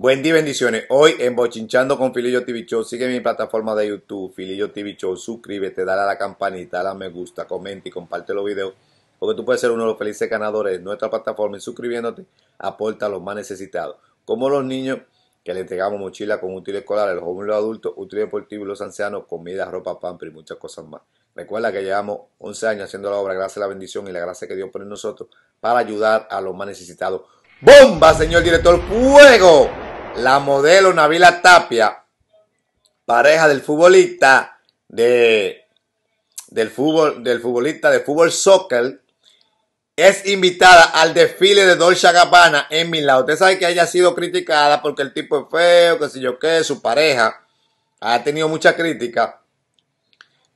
Buen día bendiciones. Hoy en Bochinchando con Filillo TV Show, sigue mi plataforma de YouTube, Filillo TV Show, suscríbete, dale a la campanita, dale a me gusta, comenta y comparte los videos, porque tú puedes ser uno de los felices ganadores de nuestra plataforma y suscribiéndote aporta a los más necesitados, como los niños que le entregamos mochila con útiles escolares, los jóvenes, los adultos, útiles deportivos, los ancianos, comida, ropa, pamper y muchas cosas más. Recuerda que llevamos 11 años haciendo la obra gracias a la bendición y la gracia que Dios pone en nosotros para ayudar a los más necesitados. ¡Bomba, señor director! ¡Fuego! la modelo Navila Tapia, pareja del futbolista de del fútbol del futbolista de fútbol soccer es invitada al desfile de Dolce Gabbana en Milán. Usted sabe que haya sido criticada porque el tipo es feo, que sé yo qué, su pareja ha tenido mucha crítica.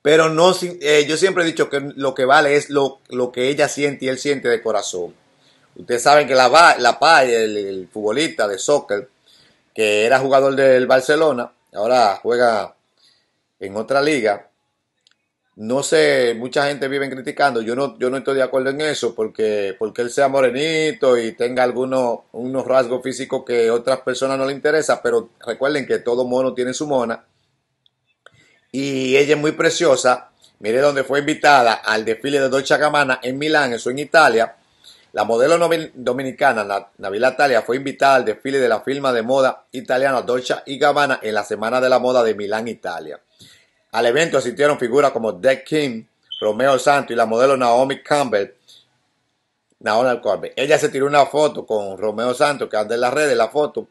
Pero no, eh, yo siempre he dicho que lo que vale es lo, lo, que ella siente y él siente de corazón. Ustedes saben que la, la el futbolista de soccer, que era jugador del Barcelona, ahora juega en otra liga. No sé, mucha gente vive criticando, yo no, yo no estoy de acuerdo en eso, porque, porque él sea morenito y tenga algunos unos rasgos físicos que a otras personas no le interesa, pero recuerden que todo mono tiene su mona. Y ella es muy preciosa. Mire donde fue invitada al desfile de Dolce Gabbana en Milán, eso en Italia la modelo dominicana Navila Talia fue invitada al desfile de la firma de moda italiana Dolce y Gabbana en la Semana de la Moda de Milán, Italia. Al evento asistieron figuras como Dead King, Romeo Santo y la modelo Naomi Campbell. Naomi Campbell. Ella se tiró una foto con Romeo Santos, que anda en las redes la foto.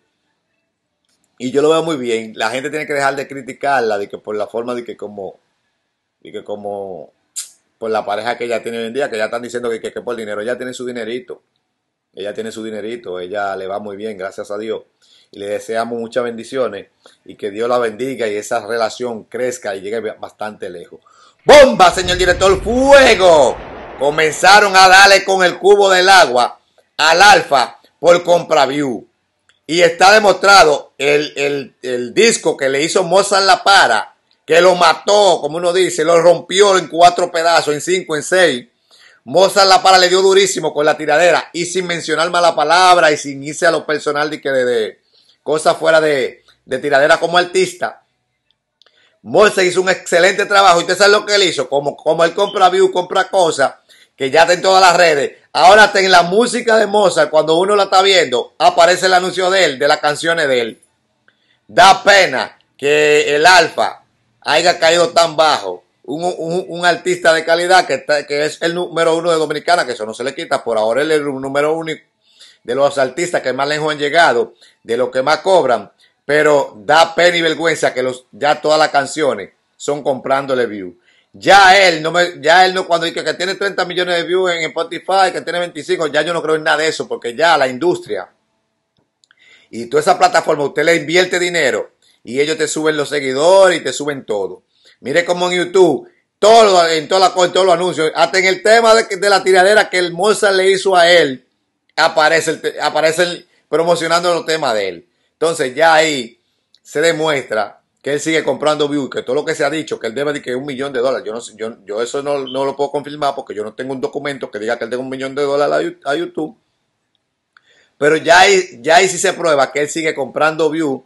Y yo lo veo muy bien. La gente tiene que dejar de criticarla de que por la forma de que como, de que como por la pareja que ella tiene hoy en día, que ya están diciendo que, que, por dinero, ella tiene su dinerito, ella tiene su dinerito, ella le va muy bien, gracias a Dios. Y le deseamos muchas bendiciones y que Dios la bendiga y esa relación crezca y llegue bastante lejos. ¡Bomba, señor director! ¡Fuego! Comenzaron a darle con el cubo del agua al alfa por CompraView. Y está demostrado el, el, el disco que le hizo Mozart La Para que lo mató, como uno dice, lo rompió en cuatro pedazos, en cinco, en seis. Mozart la para le dio durísimo con la tiradera y sin mencionar mala palabra y sin irse a lo personal de que de, cosas fuera de, tiradera como artista. Mozart hizo un excelente trabajo y usted sabe lo que él hizo, como, como él compra view, compra cosas que ya está en todas las redes. Ahora está en la música de Mozart, cuando uno la está viendo, aparece el anuncio de él, de las canciones de él. Da pena que el Alfa haya caído tan bajo un, artista de calidad que, es el número uno de Dominicana, que eso no se le quita, por ahora él es el número uno de los artistas que más lejos han llegado, de los que más cobran, pero da pena y vergüenza que los, ya todas las canciones son comprándole views. Ya él, no ya él no, cuando dice que tiene 30 millones de views en Spotify, que tiene 25, ya yo no creo en nada de eso, porque ya la industria y toda esa plataforma, usted le invierte dinero y ellos te suben los seguidores y te suben todo. Mire como en YouTube, todo, en, toda la, en todos los anuncios, hasta en el tema de, de la tiradera que el Mozart le hizo a él, aparece, aparece promocionando los temas de él. Entonces ya ahí se demuestra que él sigue comprando views, que todo lo que se ha dicho, que él debe de que un millón de dólares, yo, no, yo, eso no, lo puedo confirmar porque yo no tengo un documento que diga que él debe un millón de dólares a, YouTube. Pero ya ahí, ya ahí sí se prueba que él sigue comprando views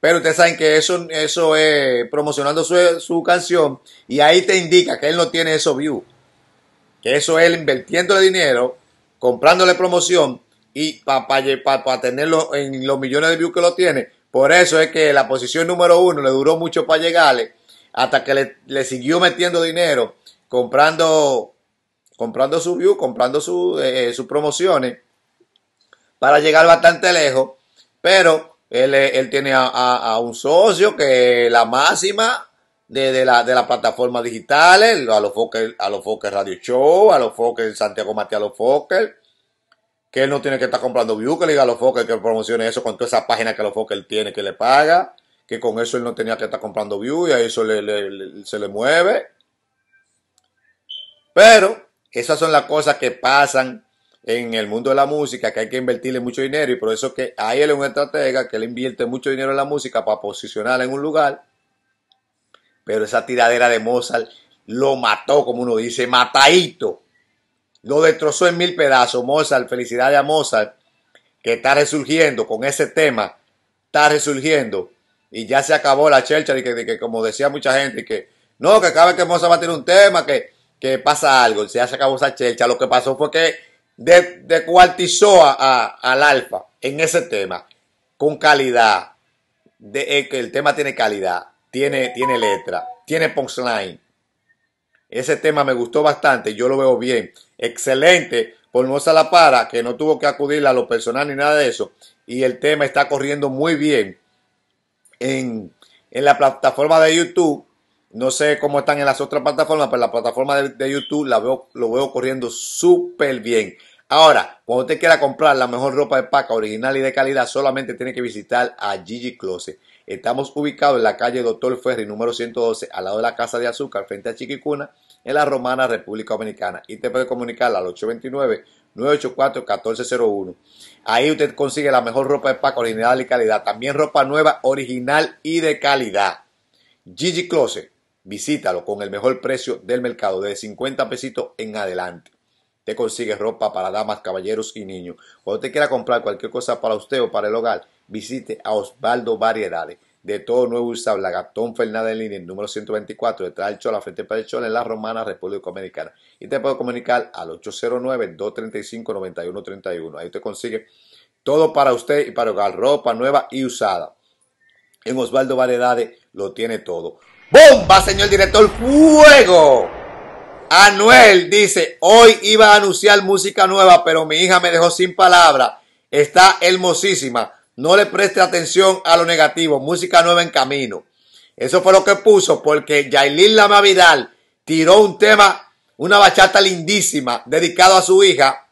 pero ustedes saben que eso, eso es promocionando su, canción y ahí te indica que él no tiene esos views. Que eso es él invirtiéndole dinero, comprándole promoción y para tenerlo en los millones de views que lo tiene. Por eso es que la posición número uno le duró mucho para llegarle hasta que le, siguió metiendo dinero, comprando, comprando su view, comprando eh, eh, sus promociones para llegar bastante lejos. Pero él, él tiene a, un socio que es la máxima de, las la plataformas digitales, a los Fokker, a los Radio Show, a los Fokker Santiago Matías, a los Fokker, que él no tiene que estar comprando view, que le diga a los Fokker que promocione eso con toda esa página que los Fokker tiene que le paga, que con eso él no tenía que estar comprando view y a eso se le mueve. Pero esas son las cosas que pasan en el mundo de la música, que hay que invertirle mucho dinero y por eso que ahí él es un estratega que le invierte mucho dinero en la música para posicionarla en un lugar. Pero esa tiradera de Mozart lo mató, como uno dice, matadito. Lo destrozó en mil pedazos. Mozart, felicidades a Mozart, que está resurgiendo con ese tema. Está resurgiendo. Y ya se acabó la chelcha y que, como decía mucha gente, que no, que cada que Mozart va a tener un tema, que, que pasa algo. Ya se acabó esa chelcha. Lo que pasó fue que de, de a, al Alfa en ese tema, con calidad, de, el, el tema tiene calidad, tiene, tiene letra, tiene punchline. Ese tema me gustó bastante, yo lo veo bien. Excelente por Moza La Para, que no tuvo que acudir a lo personal ni nada de eso. Y el tema está corriendo muy bien en, en la plataforma de YouTube no sé cómo están en las otras plataformas, pero la plataforma de, YouTube la veo, lo veo corriendo súper bien. Ahora, cuando usted quiera comprar la mejor ropa de paca original y de calidad, solamente tiene que visitar a Gigi Closet. Estamos ubicados en la calle Doctor Ferry, número 112, al lado de la Casa de Azúcar, frente a Chiquicuna, en la Romana, República Dominicana. Y te puede comunicar al 829-984-1401. Ahí usted consigue la mejor ropa de paca original y calidad. También ropa nueva, original y de calidad. Gigi Closet. Visítalo con el mejor precio del mercado, de 50 pesitos en adelante. Te consigues ropa para damas, caballeros y niños. Cuando te quiera comprar cualquier cosa para usted o para el hogar, visite a Osvaldo Variedades. De todo nuevo usable, la Gastón Fernández en línea, número 124, detrás del Chola, frente para el Chola, en la Romana, República Dominicana. Y te puedo comunicar al 809-235-9131. Ahí te consigue todo para usted y para hogar, ropa nueva y usada. En Osvaldo Variedades lo tiene todo. Bomba, señor director, fuego. Anuel dice, hoy iba a anunciar música nueva, pero mi hija me dejó sin palabras. Está hermosísima. No le preste atención a lo negativo. Música nueva en camino. Eso fue lo que puso porque Yailin Lama Vidal tiró un tema, una bachata lindísima, dedicado a su hija,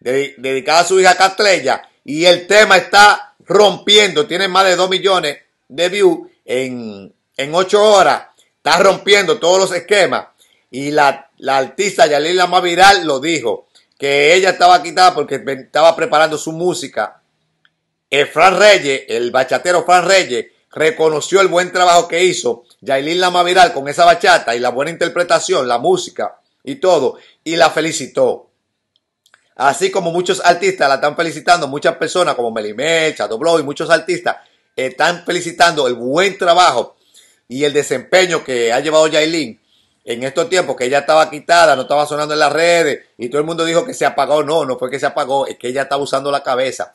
dedicada a su hija Catleya. Y el tema está rompiendo. Tiene más de 2 millones de views en, en ocho horas está rompiendo todos los esquemas. Y la, la artista Yalila Maviral lo dijo, que ella estaba quitada porque estaba preparando su música. El Fran Reyes, el bachatero Fran Reyes, reconoció el buen trabajo que hizo Yailin Lama con esa bachata y la buena interpretación, la música y todo, y la felicitó. Así como muchos artistas la están felicitando, muchas personas como Melimel, Chato Blow y muchos artistas están felicitando el buen trabajo y el desempeño que ha llevado Yailin en estos tiempos, que ella estaba quitada, no estaba sonando en las redes y todo el mundo dijo que se apagó. No, no fue que se apagó, es que ella estaba usando la cabeza.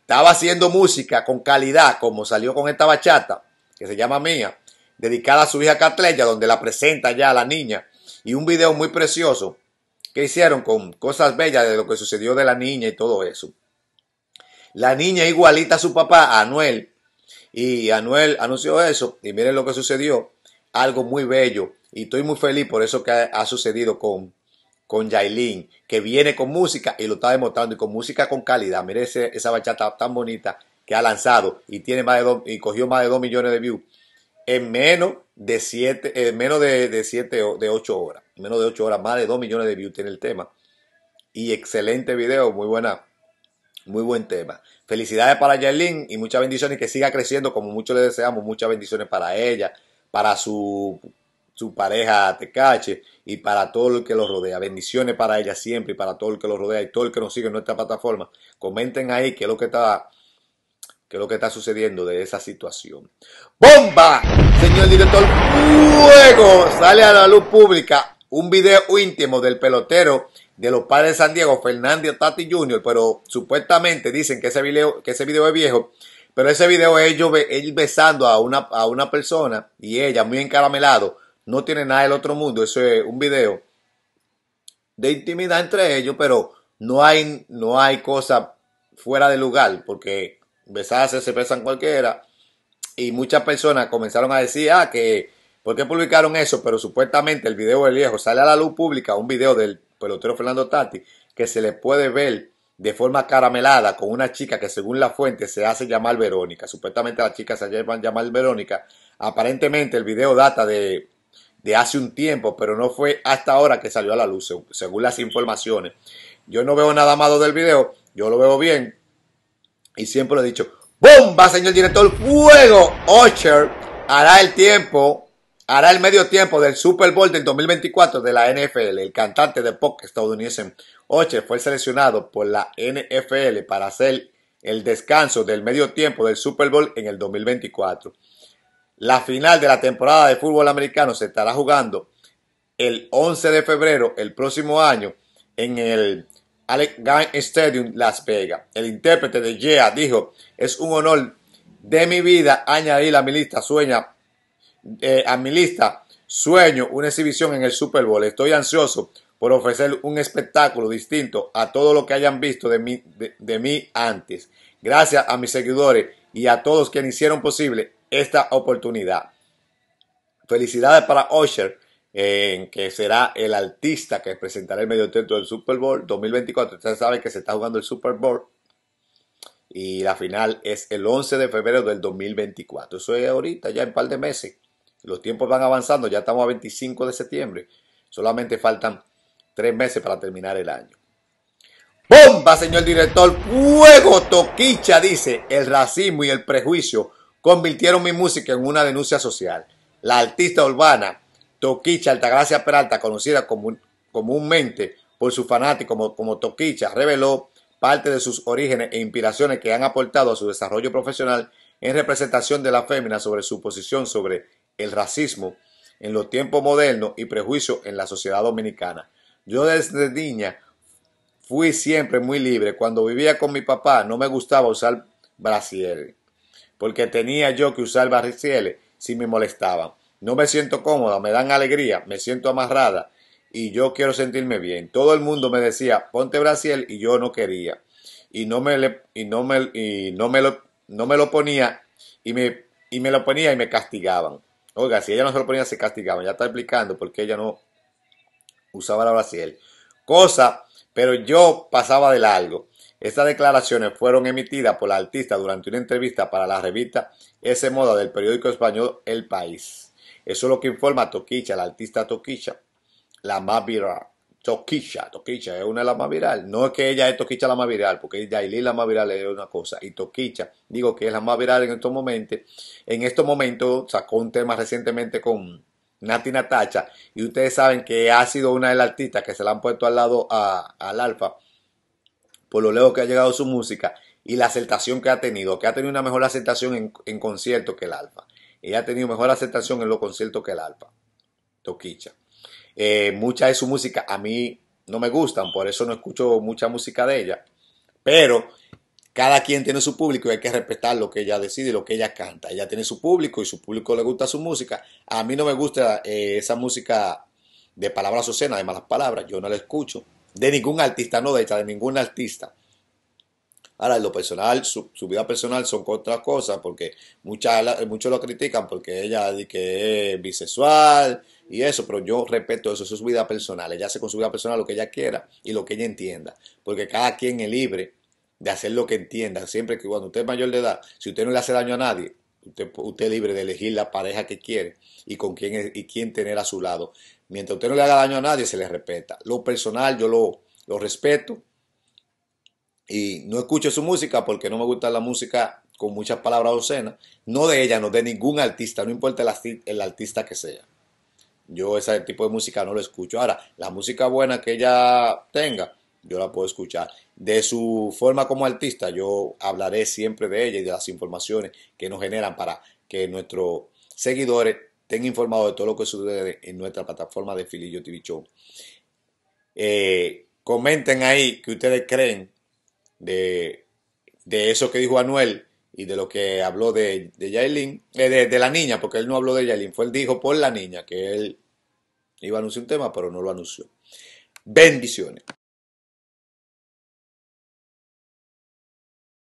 Estaba haciendo música con calidad, como salió con esta bachata, que se llama Mía, dedicada a su hija Catleya, donde la presenta ya a la niña. Y un video muy precioso que hicieron con cosas bellas de lo que sucedió de la niña y todo eso. La niña igualita a su papá, Anuel, y Anuel anunció eso y miren lo que sucedió. Algo muy bello y estoy muy feliz por eso que ha sucedido con, con Yailin, que viene con música y lo está demostrando y con música con calidad. Miren esa bachata tan bonita que ha lanzado y tiene más de dos, y cogió más de 2 millones de views en menos de 7, en menos de, siete, de 8 horas. menos de 8 horas, más de 2 millones de views tiene el tema. Y excelente video, muy buena muy buen tema. Felicidades para Yerlin y muchas bendiciones y que siga creciendo como mucho le deseamos. Muchas bendiciones para ella, para su, pareja Tecache y para todo el que los rodea. Bendiciones para ella siempre y para todo el que lo rodea y todo el que nos sigue en nuestra plataforma. Comenten ahí qué es lo que está, qué es lo que está sucediendo de esa situación. ¡Bomba! Señor director, ¡fuego! Sale a la luz pública un video íntimo del pelotero de los padres de San Diego, Fernández Tati Jr., pero supuestamente dicen que ese video, que ese es viejo, pero ese video es ellos él besando a una, a una persona y ella muy encaramelado, no tiene nada del otro mundo, eso es un video de intimidad entre ellos, pero no hay, no hay cosa fuera de lugar, porque besarse se besan cualquiera, y muchas personas comenzaron a decir, ah, que, ¿por qué publicaron eso? Pero supuestamente el video del viejo sale a la luz pública, un video del pelotero Fernando Tati, que se le puede ver de forma caramelada con una chica que según la fuente se hace llamar Verónica. Supuestamente la chica se a llamar Verónica. Aparentemente el video data de, hace un tiempo, pero no fue hasta ahora que salió a la luz, según las informaciones. Yo no veo nada malo del video, yo lo veo bien. Y siempre lo he dicho, va señor director! ¡Fuego! Ocher hará el tiempo hará el medio tiempo del Super Bowl del 2024 de la NFL. El cantante de pop estadounidense Oche fue seleccionado por la NFL para hacer el descanso del medio tiempo del Super Bowl en el 2024. La final de la temporada de fútbol americano se estará jugando el 11 de febrero el próximo año en el Alex Stadium Las Vegas. El intérprete de Yeah dijo, es un honor de mi vida añadir a mi lista sueña eh, a mi lista sueño una exhibición en el Super Bowl. Estoy ansioso por ofrecer un espectáculo distinto a todo lo que hayan visto de mí, antes. Gracias a mis seguidores y a todos quienes hicieron posible esta oportunidad. Felicidades para Osher, que será el artista que presentará el medio tiempo del Super Bowl 2024. Ustedes saben que se está jugando el Super Bowl y la final es el 11 de febrero del 2024. Eso es ahorita, ya en un par de meses. Los tiempos van avanzando, ya estamos a 25 de septiembre. Solamente faltan tres meses para terminar el año. ¡Bomba, señor director! ¡Fuego, Toquicha! Dice, el racismo y el prejuicio convirtieron mi música en una denuncia social. La artista urbana Toquicha Altagracia Peralta, conocida comúnmente por su fanático como, como Toquicha, reveló parte de sus orígenes e inspiraciones que han aportado a su desarrollo profesional en representación de la fémina sobre su posición sobre el racismo en los tiempos modernos y prejuicio en la sociedad dominicana. Yo desde niña fui siempre muy libre. Cuando vivía con mi papá no me gustaba usar brasieres, porque tenía yo que usar brasieres si me molestaban. No me siento cómoda, me dan alegría, me siento amarrada y yo quiero sentirme bien. Todo el mundo me decía, ponte brasier y yo no quería. Y no me, le, y no me, y no me, lo, no me lo ponía y me, y me lo ponía y me castigaban. Oiga, si ella no se lo ponía, se castigaba. Ya está explicando por qué ella no usaba la brasil. Cosa, pero yo pasaba de largo. Estas declaraciones fueron emitidas por la artista durante una entrevista para la revista Ese Moda del periódico español El País. Eso es lo que informa Toquicha, la artista Toquicha, la más Toquicha, Toquicha es una de las más virales. No es que ella es Toquicha la más viral, porque Yailin la más viral es una cosa. Y Toquicha, digo que es la más viral en estos momentos. En estos momentos sacó un tema recientemente con Nati Natacha. Y ustedes saben que ha sido una de las artistas que se la han puesto al lado al Alfa. Por lo lejos que ha llegado su música y la aceptación que ha tenido. Que ha tenido una mejor aceptación en, en conciertos que el Alfa. Ella ha tenido mejor aceptación en los conciertos que el Alfa. Toquicha. Eh, mucha de su música a mí no me gustan, por eso no escucho mucha música de ella. Pero cada quien tiene su público y hay que respetar lo que ella decide, lo que ella canta. Ella tiene su público y su público le gusta su música. A mí no me gusta eh, esa música de palabras obscenas, de malas palabras. Yo no la escucho. De ningún artista, no de hecho, de ningún artista. Ahora, lo personal, su, vida personal son otras cosas, porque muchas, muchos lo critican porque ella dice que es bisexual y eso, pero yo respeto eso, eso es su vida personal. Ella hace con su vida personal lo que ella quiera y lo que ella entienda, porque cada quien es libre de hacer lo que entienda. Siempre que cuando usted es mayor de edad, si usted no le hace daño a nadie, usted, usted es libre de elegir la pareja que quiere y con quién, y quién tener a su lado. Mientras usted no le haga daño a nadie, se le respeta. Lo personal, yo lo, lo respeto y no escucho su música porque no me gusta la música con muchas palabras obscenas, no de ella, no de ningún artista, no importa el, artista que sea. Yo ese tipo de música no lo escucho. Ahora, la música buena que ella tenga, yo la puedo escuchar. De su forma como artista, yo hablaré siempre de ella y de las informaciones que nos generan para que nuestros seguidores estén informados de todo lo que sucede en nuestra plataforma de Filillo TV Show. Eh, comenten ahí que ustedes creen de, eso que dijo Anuel y de lo que habló de, Yailin, eh, de, de, la niña, porque él no habló de Yailin, fue él dijo por la niña que él iba a anunciar un tema, pero no lo anunció. Bendiciones.